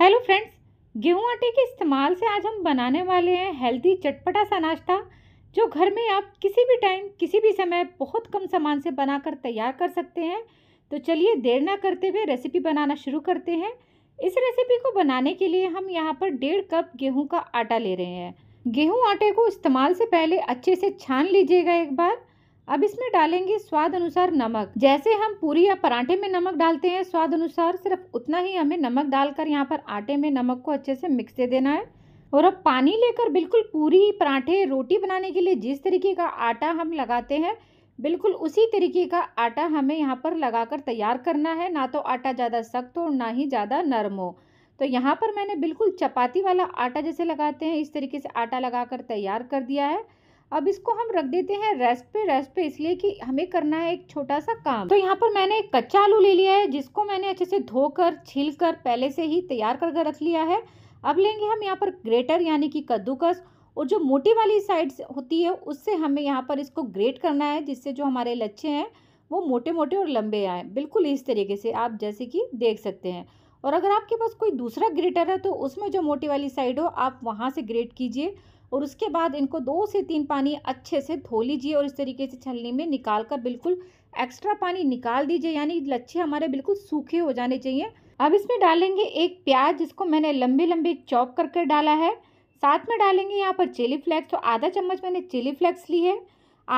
hello friends गेहूं आटे के इस्तेमाल से आज हम बनाने वाले हैं हेल्दी चटपटा सा नाश्ता जो घर में आप किसी भी टाइम किसी भी समय बहुत कम सामान से बनाकर तैयार कर सकते हैं तो चलिए देर ना करते हुए रेसिपी बनाना शुरू करते हैं इस रेसिपी को बनाने के लिए हम यहाँ पर डेढ़ कप गेहूँ का आटा ले रहे हैं गेहूँ आटे को इस्तेमाल से पहले अच्छे से छान लीजिएगा एक बार अब इसमें डालेंगे स्वाद अनुसार नमक जैसे हम पूरी या पराठे में नमक डालते हैं स्वाद अनुसार सिर्फ उतना ही हमें नमक डालकर यहाँ पर आटे में नमक को अच्छे से मिक्स दे देना है और अब पानी लेकर बिल्कुल पूरी पराठे रोटी बनाने के लिए जिस तरीके का आटा हम लगाते हैं बिल्कुल उसी तरीके का आटा हमें यहाँ पर लगाकर तैयार करना है ना तो आटा ज़्यादा सख्त हो ना ही ज़्यादा नरम हो तो यहाँ पर मैंने बिल्कुल चपाती वाला आटा जैसे लगाते हैं इस तरीके से आटा लगाकर तैयार कर दिया है अब इसको हम रख देते हैं रेस्ट पे रेस्ट पे इसलिए कि हमें करना है एक छोटा सा काम तो यहाँ पर मैंने एक कच्चा आलू ले लिया है जिसको मैंने अच्छे से धोकर छील कर पहले से ही तैयार करके रख लिया है अब लेंगे हम यहाँ पर ग्रेटर यानी कि कद्दूकस और जो मोटी वाली साइड होती है उससे हमें यहाँ पर इसको ग्रेट करना है जिससे जो हमारे लच्छे हैं वो मोटे मोटे और लंबे आए बिल्कुल इस तरीके से आप जैसे कि देख सकते हैं और अगर आपके पास कोई दूसरा ग्रेटर है तो उसमें जो मोटी वाली साइड हो आप वहाँ से ग्रेट कीजिए और उसके बाद इनको दो से तीन पानी अच्छे से धो लीजिए और इस तरीके से छलनी में निकाल कर बिल्कुल एक्स्ट्रा पानी निकाल दीजिए यानी लच्छे हमारे बिल्कुल सूखे हो जाने चाहिए अब इसमें डालेंगे एक प्याज जिसको मैंने लंबे लंबे चॉप करके डाला है साथ में डालेंगे यहाँ पर चिली फ्लेक्स तो आधा चम्मच मैंने चिली फ्लेक्स ली है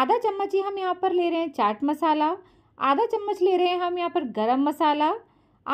आधा चम्मच ही हम यहाँ पर ले रहे हैं चाट मसाला आधा चम्मच ले रहे हैं हम यहाँ पर गरम मसाला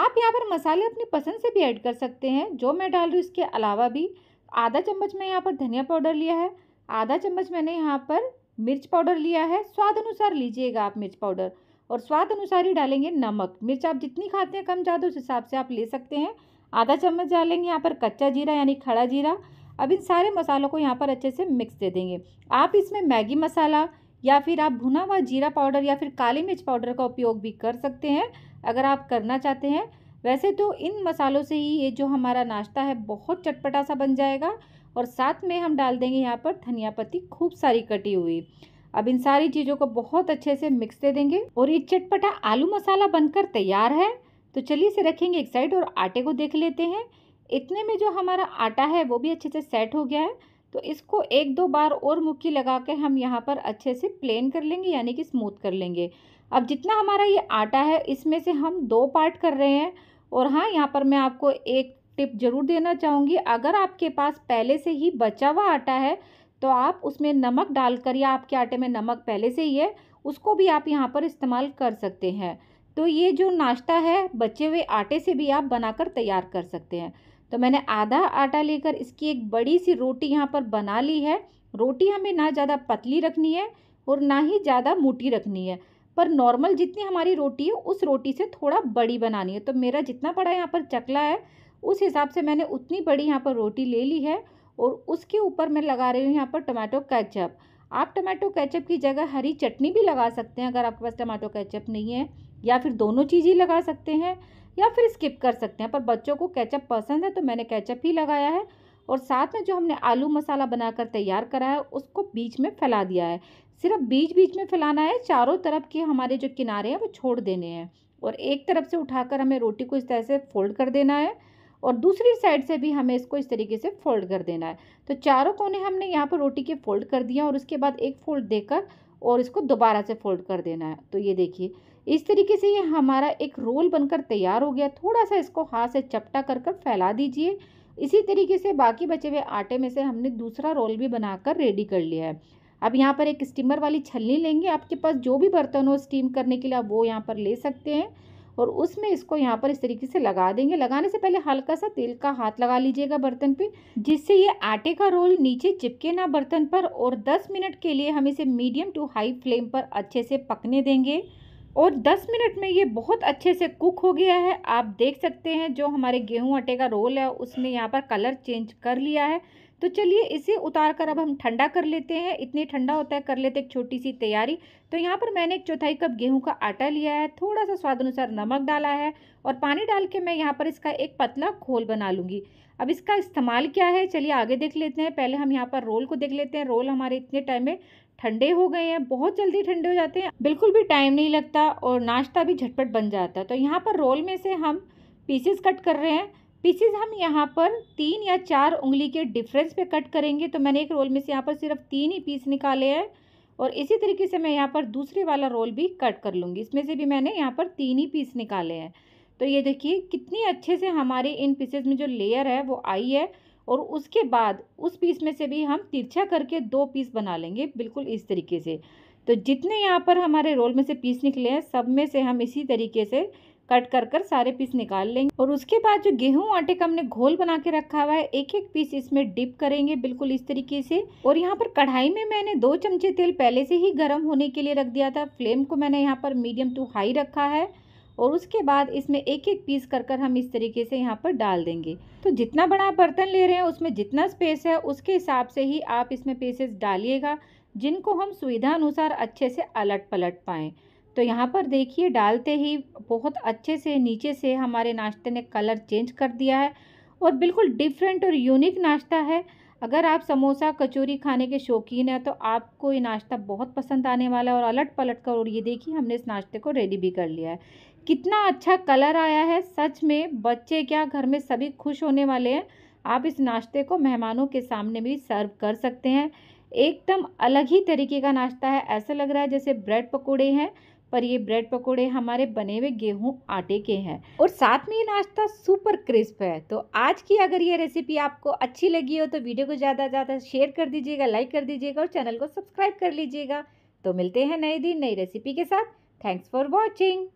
आप यहाँ पर मसाले अपनी पसंद से भी ऐड कर सकते हैं जो मैं डाल रही हूँ इसके अलावा भी आधा चम्मच मैं यहाँ पर धनिया पाउडर लिया है आधा चम्मच मैंने यहाँ पर मिर्च पाउडर लिया है स्वाद अनुसार लीजिएगा आप मिर्च पाउडर और स्वाद अनुसार ही डालेंगे नमक मिर्च आप जितनी खाते हैं कम ज़्यादा उस हिसाब से आप ले सकते हैं आधा चम्मच डालेंगे यहाँ पर कच्चा जीरा यानी खड़ा जीरा अब इन सारे मसालों को यहाँ पर अच्छे से मिक्स दे देंगे आप इसमें मैगी मसाला या फिर आप भुना हुआ जीरा पाउडर या फिर काली मिर्च पाउडर का उपयोग भी कर सकते हैं अगर आप करना चाहते हैं वैसे तो इन मसालों से ही ये जो हमारा नाश्ता है बहुत चटपटा सा बन जाएगा और साथ में हम डाल देंगे यहाँ पर धनिया पत्ती खूब सारी कटी हुई अब इन सारी चीज़ों को बहुत अच्छे से मिक्स दे देंगे और ये चटपटा आलू मसाला बनकर तैयार है तो चलिए इसे रखेंगे एक साइड और आटे को देख लेते हैं इतने में जो हमारा आटा है वो भी अच्छे से सेट हो गया है तो इसको एक दो बार और मुक्की लगा के हम यहाँ पर अच्छे से प्लेन कर लेंगे यानी कि स्मूथ कर लेंगे अब जितना हमारा ये आटा है इसमें से हम दो पार्ट कर रहे हैं और हाँ यहाँ पर मैं आपको एक टिप ज़रूर देना चाहूँगी अगर आपके पास पहले से ही बचा हुआ आटा है तो आप उसमें नमक डालकर या आपके आटे में नमक पहले से ही है उसको भी आप यहाँ पर इस्तेमाल कर सकते हैं तो ये जो नाश्ता है बचे हुए आटे से भी आप बनाकर तैयार कर सकते हैं तो मैंने आधा आटा लेकर इसकी एक बड़ी सी रोटी यहाँ पर बना ली है रोटी हमें ना ज़्यादा पतली रखनी है और ना ही ज़्यादा मोटी रखनी है पर नॉर्मल जितनी हमारी रोटी है उस रोटी से थोड़ा बड़ी बनानी है तो मेरा जितना बड़ा यहाँ पर चकला है उस हिसाब से मैंने उतनी बड़ी यहाँ पर रोटी ले ली है और उसके ऊपर मैं लगा रही हूँ यहाँ पर टमाटो कैचअप आप टमाटो कैचअप की जगह हरी चटनी भी लगा सकते हैं अगर आपके पास टमाटो कैचअप नहीं है या फिर दोनों चीज़ ही लगा सकते हैं या फिर स्किप कर सकते हैं पर बच्चों को कैचअप पसंद है तो मैंने कैचअप ही लगाया है और साथ में जो हमने आलू मसाला बनाकर तैयार करा है उसको बीच में फैला दिया है सिर्फ बीच बीच में फैलाना है चारों तरफ के हमारे जो किनारे हैं वो छोड़ देने हैं और एक तरफ से उठाकर हमें रोटी को इस तरह से फोल्ड कर देना है और दूसरी साइड से भी हमें इसको इस तरीके से फोल्ड कर देना है तो चारों कोने हमने यहाँ पर रोटी के फोल्ड कर दिया और उसके बाद एक फोल्ड देकर और इसको दोबारा से फोल्ड कर देना है तो ये देखिए इस तरीके से ये हमारा एक रोल बनकर तैयार हो गया थोड़ा सा इसको हाथ से चपटा कर कर फैला दीजिए इसी तरीके से बाकी बचे हुए आटे में से हमने दूसरा रोल भी बनाकर रेडी कर लिया है अब यहाँ पर एक स्टीमर वाली छलनी लेंगे आपके पास जो भी बर्तन हो स्टीम करने के लिए आप वो यहाँ पर ले सकते हैं और उसमें इसको यहाँ पर इस तरीके से लगा देंगे लगाने से पहले हल्का सा तेल का हाथ लगा लीजिएगा बर्तन पे जिससे ये आटे का रोल नीचे चिपके ना बर्तन पर और 10 मिनट के लिए हम इसे मीडियम टू हाई फ्लेम पर अच्छे से पकने देंगे और 10 मिनट में ये बहुत अच्छे से कुक हो गया है आप देख सकते हैं जो हमारे गेहूं आटे का रोल है उसने यहाँ पर कलर चेंज कर लिया है तो चलिए इसे उतार कर अब हम ठंडा कर लेते हैं इतने ठंडा होता है कर लेते एक छोटी सी तैयारी तो यहाँ पर मैंने एक चौथाई कप गेहूं का आटा लिया है थोड़ा सा स्वाद अनुसार नमक डाला है और पानी डाल के मैं यहाँ पर इसका एक पतला खोल बना लूँगी अब इसका इस्तेमाल क्या है चलिए आगे देख लेते हैं पहले हम यहाँ पर रोल को देख लेते हैं रोल हमारे इतने टाइम में ठंडे हो गए हैं बहुत जल्दी ठंडे हो जाते हैं बिल्कुल भी टाइम नहीं लगता और नाश्ता भी झटपट बन जाता है तो यहाँ पर रोल में से हम पीसेस कट कर रहे हैं पीसेस हम यहाँ पर तीन या चार उंगली के डिफरेंस पे कट करेंगे तो मैंने एक रोल में से यहाँ पर सिर्फ तीन ही पीस निकाले हैं और इसी तरीके से मैं यहाँ पर दूसरे वाला रोल भी कट कर लूँगी इसमें से भी मैंने यहाँ पर तीन ही पीस निकाले हैं तो ये देखिए कितनी अच्छे से हमारे इन पीसेस में जो लेयर है वो आई है और उसके बाद उस पीस में से भी हम तिरछा करके दो पीस बना लेंगे बिल्कुल इस तरीके से तो जितने यहाँ पर हमारे रोल में से पीस निकले हैं सब में से हम इसी तरीके से कट कर कर सारे पीस निकाल लेंगे और उसके बाद जो गेहूं आटे का हमने घोल बना के रखा हुआ है एक एक पीस इसमें डिप करेंगे बिल्कुल इस तरीके से और यहाँ पर कढ़ाई में मैंने दो चमचे तेल पहले से ही गर्म होने के लिए रख दिया था फ्लेम को मैंने यहाँ पर मीडियम टू हाई रखा है और उसके बाद इसमें एक एक पीस कर कर हम इस तरीके से यहाँ पर डाल देंगे तो जितना बड़ा बर्तन ले रहे हैं उसमें जितना स्पेस है उसके हिसाब से ही आप इसमें पीसेस डालिएगा जिनको हम सुविधा अनुसार अच्छे से अलट पलट पाएँ तो यहाँ पर देखिए डालते ही बहुत अच्छे से नीचे से हमारे नाश्ते ने कलर चेंज कर दिया है और बिल्कुल डिफरेंट और यूनिक नाश्ता है अगर आप समोसा कचौरी खाने के शौकीन हैं तो आपको ये नाश्ता बहुत पसंद आने वाला है और अलट पलट कर और ये देखिए हमने इस नाश्ते को रेडी भी कर लिया है कितना अच्छा कलर आया है सच में बच्चे क्या घर में सभी खुश होने वाले हैं आप इस नाश्ते को मेहमानों के सामने भी सर्व कर सकते हैं एकदम अलग ही तरीके का नाश्ता है ऐसा लग रहा है जैसे ब्रेड पकौड़े हैं पर ये ब्रेड पकौड़े हमारे बने हुए गेहूं आटे के हैं और साथ में ये नाश्ता सुपर क्रिस्प है तो आज की अगर ये रेसिपी आपको अच्छी लगी हो तो वीडियो को ज़्यादा से ज़्यादा शेयर कर दीजिएगा लाइक कर दीजिएगा और चैनल को सब्सक्राइब कर लीजिएगा तो मिलते हैं नए दिन नई रेसिपी के साथ थैंक्स फॉर वॉचिंग